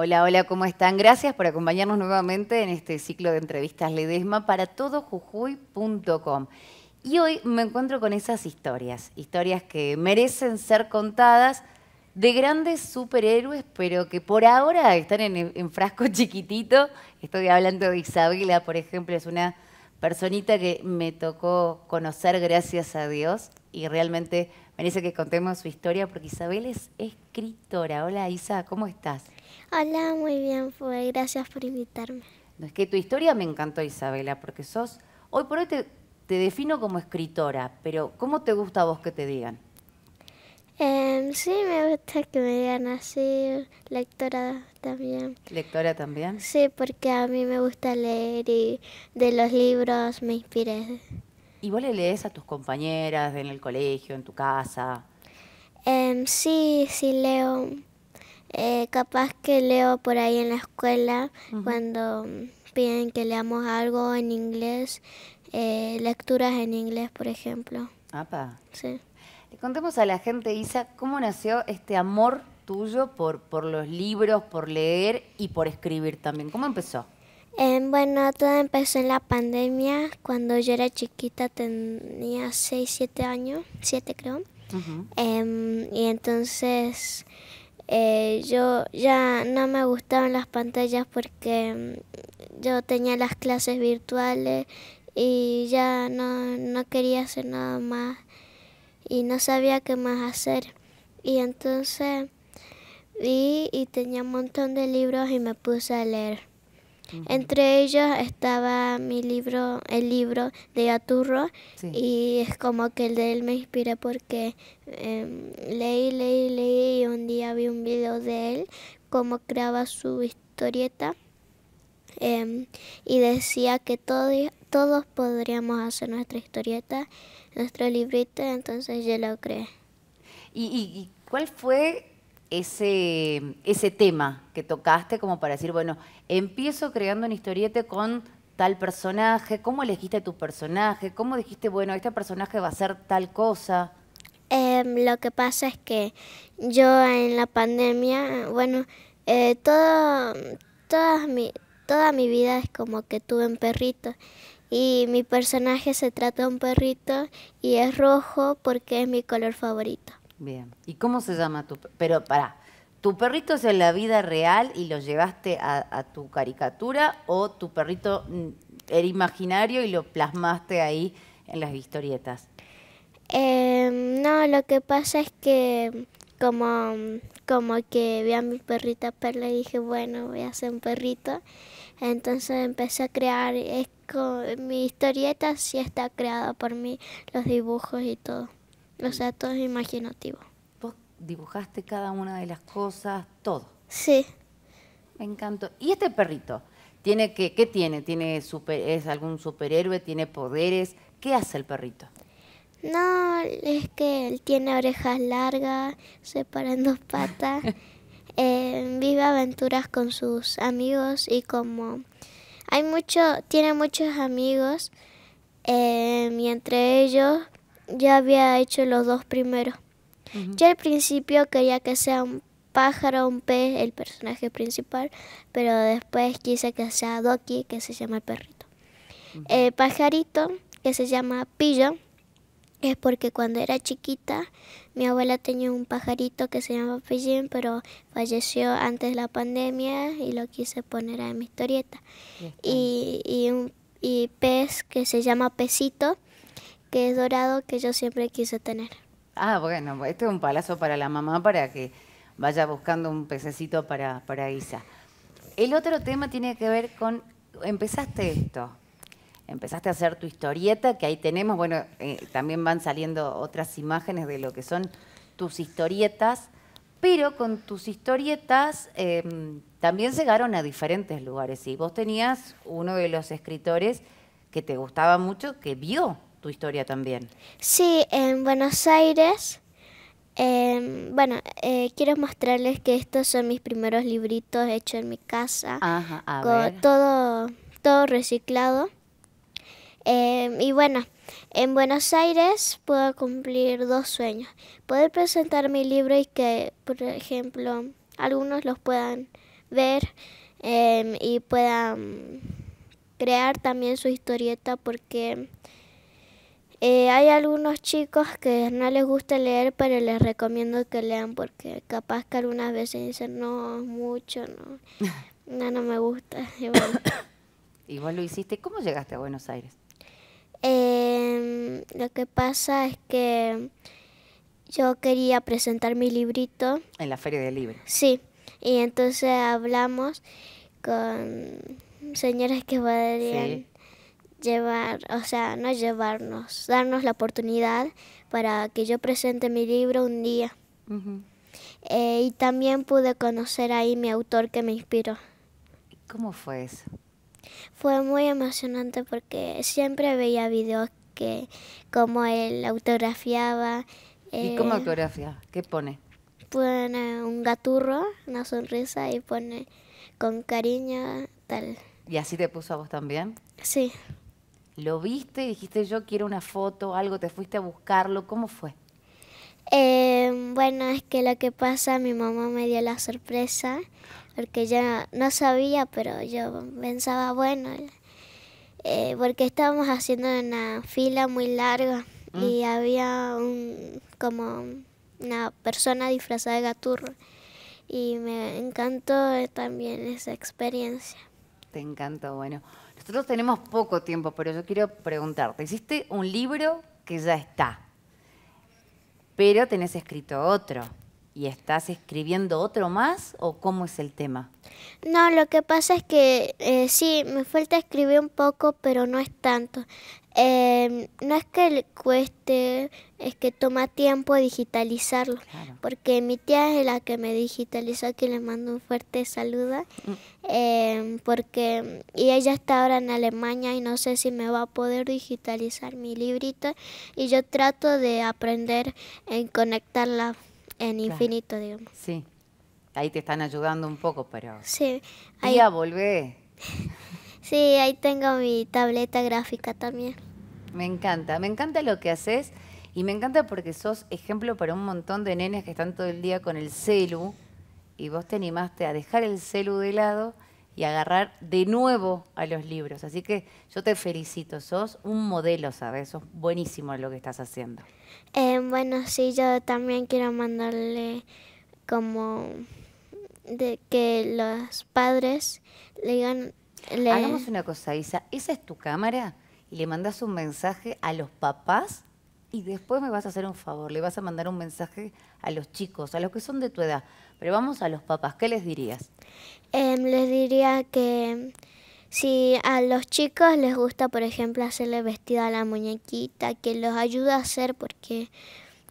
Hola, hola, ¿cómo están? Gracias por acompañarnos nuevamente en este ciclo de entrevistas Ledesma para todojujuy.com. Y hoy me encuentro con esas historias, historias que merecen ser contadas de grandes superhéroes, pero que por ahora están en, frasco chiquitito. Estoy hablando de Isabela, por ejemplo, es una personita que me tocó conocer, gracias a Dios, y realmente merece que contemos su historia porque Isabel es escritora. Hola Isa, ¿cómo estás? Hola, muy bien, fue. gracias por invitarme. No, es que tu historia me encantó, Isabela, porque sos, hoy por hoy te, defino como escritora, pero ¿cómo te gusta a vos que te digan? Em, sí, me gusta que me digan así, lectora también. ¿Lectora también? Sí, porque a mí me gusta leer y de los libros me inspiré. ¿Y vos le lees a tus compañeras en el colegio, en tu casa? Em, sí, sí leo. Eh, capaz que leo por ahí en la escuela cuando piden que leamos algo en inglés, eh, lecturas en inglés, por ejemplo. pa Sí. contemos a la gente, Isa, cómo nació este amor tuyo por, por los libros, por leer y por escribir también. ¿Cómo empezó? Em, bueno, todo empezó en la pandemia, cuando yo era chiquita, tenía 6, 7 años, 7 creo. Em, y entonces eh, yo ya no me gustaban las pantallas porque em, yo tenía las clases virtuales y ya no quería hacer nada más y no sabía qué más hacer. Y entonces vi y tenía un montón de libros y me puse a leer. Entre ellos estaba mi libro, el libro de Aturro, y es como que el de él me inspiré porque em, leí, leí, leí y un día vi un video de él, cómo creaba su historieta, em, y decía que todos podríamos hacer nuestra historieta, nuestro librito, entonces yo lo creé. ¿Y, y cuál fue ese, ese tema que tocaste como para decir, bueno, empiezo creando un historieta con tal personaje, cómo elegiste tu personaje, cómo dijiste, bueno, este personaje va a ser tal cosa. Em, lo que pasa es que yo en la pandemia, bueno, eh, toda, mi, toda mi vida es como que tuve un perrito y mi personaje se trata de un perrito y es rojo porque es mi color favorito. Bien. ¿Y cómo se llama tu Pero para ¿tu perrito es en la vida real y lo llevaste a, tu caricatura o tu perrito mm, era imaginario y lo plasmaste ahí en las historietas? Em, no, lo que pasa es que como, como que vi a mi perrita Perla y dije, bueno, voy a hacer un perrito. Entonces empecé a crear, es mi historieta sí está creada por mí, los dibujos y todo. O sea, todo es imaginativo. ¿Vos dibujaste cada una de las cosas, todo? Sí. Me encantó. ¿Y este perrito? ¿Tiene que, ¿Qué tiene? ¿Tiene ¿Es algún superhéroe? ¿Tiene poderes? ¿Qué hace el perrito? No, es que él tiene orejas largas, se para en dos patas, eh, vive aventuras con sus amigos y como hay mucho, tiene muchos amigos eh, y entre ellos ya había hecho los dos primeros. Yo al principio quería que sea un pájaro, un pez, el personaje principal, pero después quise que sea Doki, que se llama el perrito. El pajarito, que se llama Pillo, es porque cuando era chiquita mi abuela tenía un pajarito que se llama Pillín, pero falleció antes de la pandemia y lo quise poner en mi historieta. Y, un y pez que se llama Pesito, que es dorado que yo siempre quise tener. Ah, bueno, este es un palazo para la mamá para que vaya buscando un pececito para, para Isa. El otro tema tiene que ver con, empezaste esto, empezaste a hacer tu historieta, que ahí tenemos, bueno, eh, también van saliendo otras imágenes de lo que son tus historietas, pero con tus historietas eh, también llegaron a diferentes lugares. Y vos tenías uno de los escritores que te gustaba mucho, que vio tu historia también. Sí, en Buenos Aires. Em, bueno, eh, quiero mostrarles que estos son mis primeros libritos hechos en mi casa. Todo, todo reciclado. Em, y bueno, en Buenos Aires puedo cumplir dos sueños. Poder presentar mi libro y que, por ejemplo, algunos los puedan ver em, y puedan crear también su historieta porque eh, hay algunos chicos que no les gusta leer, pero les recomiendo que lean porque capaz que algunas veces dicen, no, mucho, no, no, no me gusta. Y, vos lo hiciste, ¿cómo llegaste a Buenos Aires? Em, lo que pasa es que yo quería presentar mi librito. En la feria del libro. Sí, y entonces hablamos con señoras que Sí llevar, o sea, no llevarnos, darnos la oportunidad para que yo presente mi libro un día. Eh, y también pude conocer ahí mi autor que me inspiró. ¿Cómo fue eso? Fue muy emocionante porque siempre veía videos que como él autografiaba. ¿Y cómo eh, autografía? ¿Qué pone? Pone un gaturro, una sonrisa y pone con cariño tal. ¿Y así te puso a vos también? Sí. ¿Lo viste y dijiste yo quiero una foto, algo, te fuiste a buscarlo? ¿Cómo fue? Em, bueno, es que lo que pasa, mi mamá me dio la sorpresa, porque yo no sabía, pero yo pensaba, bueno, eh, eh, porque estábamos haciendo una fila muy larga mm. y había un, como una persona disfrazada de gaturro y me encantó también esa experiencia te encantó. Bueno, nosotros tenemos poco tiempo, pero yo quiero preguntarte, hiciste un libro que ya está, pero tenés escrito otro. ¿Y estás escribiendo otro más o cómo es el tema? No, lo que pasa es que eh, sí, me falta escribir un poco, pero no es tanto. Em, no es que le cueste, es que toma tiempo digitalizarlo, porque mi tía es la que me digitalizó, que le mando un fuerte saludo, mm. em, porque y ella está ahora en Alemania y no sé si me va a poder digitalizar mi librito y yo trato de aprender en conectarla en infinito, digamos. Sí, ahí te están ayudando un poco, pero... Sí. Ahí... Tía, volvé. Sí, ahí tengo mi tableta gráfica también. Me encanta, me encanta lo que haces y me encanta porque sos ejemplo para un montón de nenes que están todo el día con el celu y vos te animaste a dejar el celu de lado y agarrar de nuevo a los libros. Así que yo te felicito, sos un modelo, ¿sabes? Sos buenísimo en lo que estás haciendo. Eh, bueno, sí, yo también quiero mandarle como de que los padres le digan le... Hagamos una cosa, Isa. Esa es tu cámara y le mandas un mensaje a los papás y después me vas a hacer un favor. Le vas a mandar un mensaje a los chicos, a los que son de tu edad. Pero vamos a los papás. ¿Qué les dirías? Em, les diría que si a los chicos les gusta, por ejemplo, hacerle vestida a la muñequita, que los ayuda a hacer porque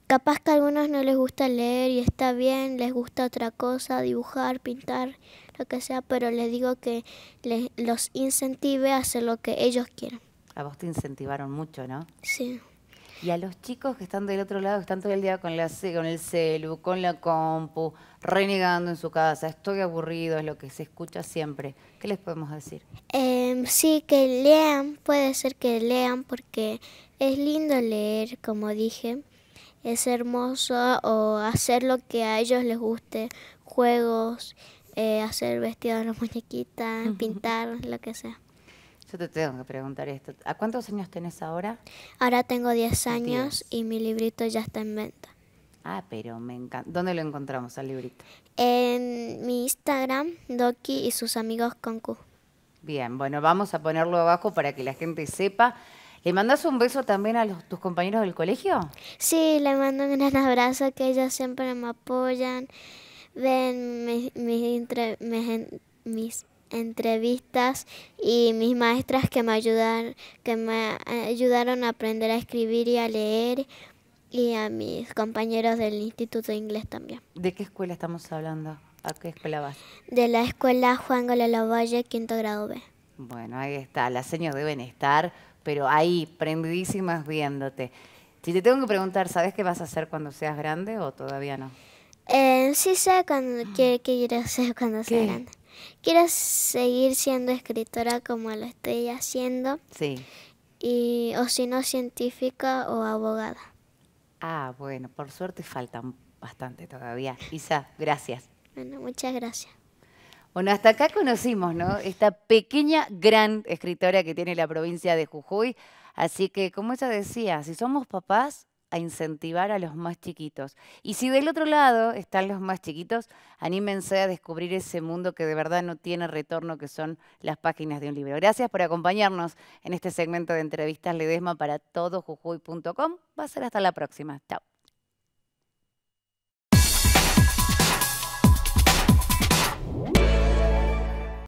capaz que a algunos no les gusta leer y está bien, les gusta otra cosa, dibujar, pintar lo que sea, pero les digo que les, los incentive a hacer lo que ellos quieran. A vos te incentivaron mucho, ¿no? Sí. Y a los chicos que están del otro lado, están todo el día con, el celu, con la compu, renegando en su casa, estoy aburrido, es lo que se escucha siempre. ¿Qué les podemos decir? Em, sí, que lean, puede ser que lean porque es lindo leer, como dije, es hermoso o hacer lo que a ellos les guste, juegos, eh, hacer vestidos a las muñequitas, pintar, lo que sea. Yo te tengo que preguntar esto. ¿A cuántos años tenés ahora? Ahora tengo 10 años y mi librito ya está en venta. Ah, pero me encanta. ¿Dónde lo encontramos al librito? En mi Instagram, Doki y sus amigos con Q. Bien, bueno, vamos a ponerlo abajo para que la gente sepa. ¿Le mandas un beso también a los, tus compañeros del colegio? Sí, le mando un gran abrazo que ellos siempre me apoyan ven mis, mis, entrevistas y mis maestras que me, ayudaron, que me ayudaron a aprender a escribir y a leer y a mis compañeros del Instituto de Inglés también. ¿De qué escuela estamos hablando? ¿A qué escuela vas? De la escuela Juan Golo Valle, quinto grado B. Bueno, ahí está, las señas deben estar, pero ahí, prendidísimas viéndote. Si te tengo que preguntar, ¿sabes qué vas a hacer cuando seas grande o todavía no? Eh, sí sé cuando, qué, ah. quiero ser cuando grande. seguir siendo escritora como lo estoy haciendo. Sí. Y, o si no, científica o abogada. Ah, bueno, por suerte faltan bastante todavía. Isa, gracias. Bueno, muchas gracias. Bueno, hasta acá conocimos, ¿no? Esta pequeña, gran escritora que tiene la provincia de Jujuy. Así que, como ella decía, si somos papás, a incentivar a los más chiquitos. Y si del otro lado están los más chiquitos, anímense a descubrir ese mundo que de verdad no tiene retorno, que son las páginas de un libro. Gracias por acompañarnos en este segmento de entrevistas Ledesma para todojujuy.com. Va a ser hasta la próxima. Chao.